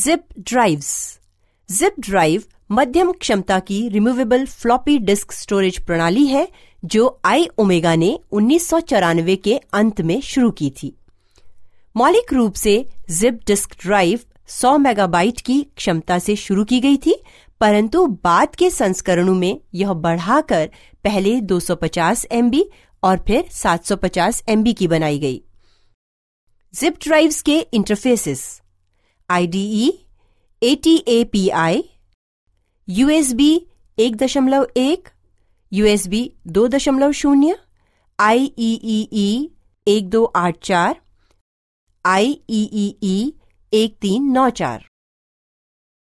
zip drives zip drive मध्यम क्षमता की रिमूवेबल फ्लॉपी डिस्क स्टोरेज प्रणाली है जो आई ओमेगा ने उन्नीस के अंत में शुरू की थी मौलिक रूप से जिप डिस्क ड्राइव 100 मेगाबाइट की क्षमता से शुरू की गई थी परंतु बाद के संस्करणों में यह बढ़ाकर पहले 250 एमबी और फिर 750 एमबी की बनाई गई जिप ड्राइव्स के इंटरफेसेस आईडीई एटीएपीआई यूएसबी एक दशमलव एक यूएसबी दो दशमलव शून्य आईईईई e e e एक दो आठ चार आईईईई एक तीन नौ चार